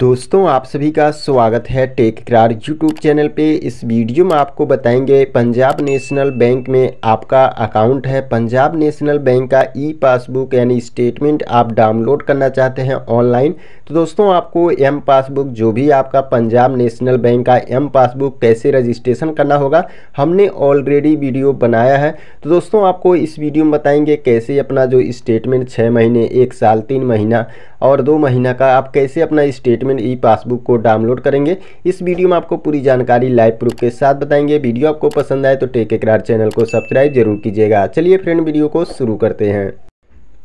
दोस्तों आप सभी का स्वागत है टेक करार यूट्यूब चैनल पे इस वीडियो में आपको बताएंगे पंजाब नेशनल बैंक में आपका अकाउंट है पंजाब नेशनल बैंक का ई पासबुक यानी स्टेटमेंट आप डाउनलोड करना चाहते हैं ऑनलाइन तो दोस्तों आपको एम पासबुक जो भी आपका पंजाब नेशनल बैंक का एम पासबुक कैसे रजिस्ट्रेशन करना होगा हमने ऑलरेडी वीडियो बनाया है तो दोस्तों आपको इस वीडियो में बताएंगे कैसे अपना जो स्टेटमेंट छः महीने एक साल तीन महीना और दो महीना का आप कैसे अपना स्टेटमेंट डॉक्यूमेंट ई पासबुक को डाउनलोड करेंगे इस वीडियो में आपको पूरी जानकारी लाइव प्रूफ के साथ बताएंगे वीडियो आपको पसंद आए तो टेक एकरार चैनल को सब्सक्राइब जरूर कीजिएगा चलिए फ्रेंड वीडियो को शुरू करते हैं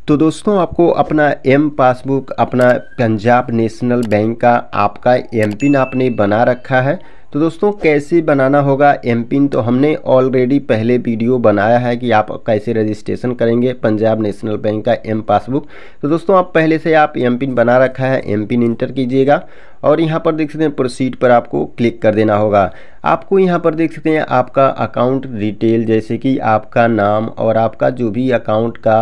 तो दोस्तों आपको अपना एम पासबुक अपना पंजाब नेशनल बैंक का आपका एम पिन आपने बना रखा है तो दोस्तों कैसे बनाना होगा एम पिन तो हमने ऑलरेडी पहले वीडियो बनाया है कि आप कैसे रजिस्ट्रेशन करेंगे पंजाब नेशनल बैंक का एम पासबुक तो दोस्तों आप पहले से आप एम पिन बना रखा है एम पिन इंटर कीजिएगा और यहाँ पर देख सकते हैं प्रोसीड पर आपको क्लिक कर देना होगा आपको यहाँ पर देख सकते हैं आपका अकाउंट डिटेल जैसे कि आपका नाम और आपका जो भी अकाउंट का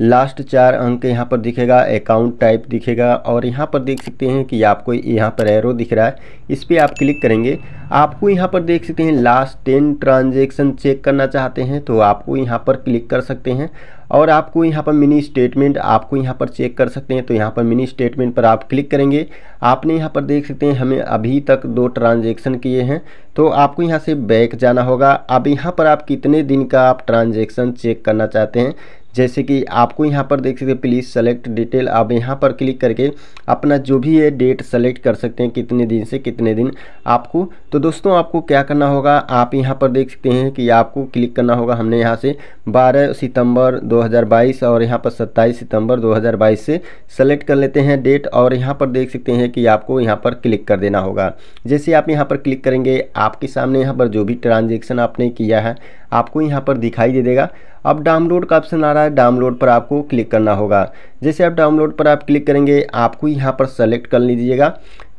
लास्ट चार अंक यहाँ पर दिखेगा अकाउंट टाइप दिखेगा और यहाँ पर देख सकते हैं कि आपको यहाँ पर एरो दिख रहा है इस पर आप क्लिक करेंगे आपको यहाँ पर देख सकते हैं लास्ट टेन ट्रांजेक्शन चेक करना चाहते हैं तो आपको यहाँ पर क्लिक कर सकते हैं और आपको यहाँ पर मिनी स्टेटमेंट आपको यहाँ पर चेक कर सकते हैं तो यहाँ पर मिनी स्टेटमेंट पर आप क्लिक करेंगे आपने यहाँ पर देख सकते हैं हमें अभी तक दो ट्रांजेक्शन किए हैं तो आपको यहाँ से बैक जाना होगा अब यहाँ पर आप कितने दिन का आप ट्रांजेक्शन चेक करना चाहते हैं जैसे कि आपको यहाँ पर देख सकते हैं प्लीज़ सेलेक्ट डिटेल आप यहाँ पर क्लिक करके अपना जो भी है डेट सेलेक्ट कर सकते हैं कितने दिन से कितने दिन आपको तो दोस्तों आपको क्या करना होगा आप यहाँ पर देख सकते हैं कि आपको क्लिक करना होगा हमने यहाँ से 12 सितंबर 2022 और यहाँ पर 27 सितंबर 2022 से सेलेक्ट कर लेते हैं डेट और यहाँ पर देख सकते हैं कि आपको यहाँ पर क्लिक कर देना होगा जैसे आप यहाँ पर क्लिक करेंगे आपके सामने यहाँ पर जो भी ट्रांजेक्शन आपने किया है आपको यहाँ पर दिखाई दे देगा अब डाउनलोड का ऑप्शन आ रहा है डाउनलोड पर आपको क्लिक करना होगा जैसे आप डाउनलोड पर आप क्लिक करेंगे आपको यहाँ पर सेलेक्ट कर लीजिएगा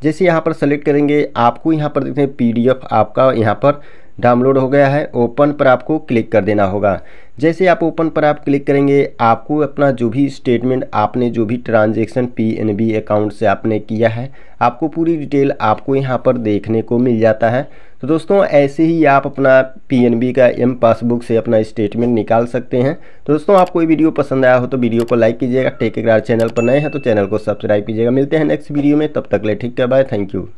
जैसे यहाँ पर सेलेक्ट करेंगे आपको यहाँ पर देखते हैं पी आपका यहाँ पर डाउनलोड हो गया है ओपन पर आपको क्लिक कर देना होगा जैसे आप ओपन पर आप क्लिक करेंगे आपको अपना जो भी स्टेटमेंट आपने जो भी ट्रांजैक्शन पीएनबी अकाउंट से आपने किया है आपको पूरी डिटेल आपको यहाँ पर देखने को मिल जाता है तो दोस्तों ऐसे ही आप अपना पीएनबी का एम पासबुक से अपना स्टेटमेंट निकाल सकते हैं तो दोस्तों आपको ये वीडियो पसंद आया हो तो वीडियो को लाइक कीजिएगा टेक चैनल पर नए हैं तो चैनल को सब्सक्राइब कीजिएगा मिलते हैं नेक्स्ट वीडियो में तब तक ले ठीक है बाय थैंक यू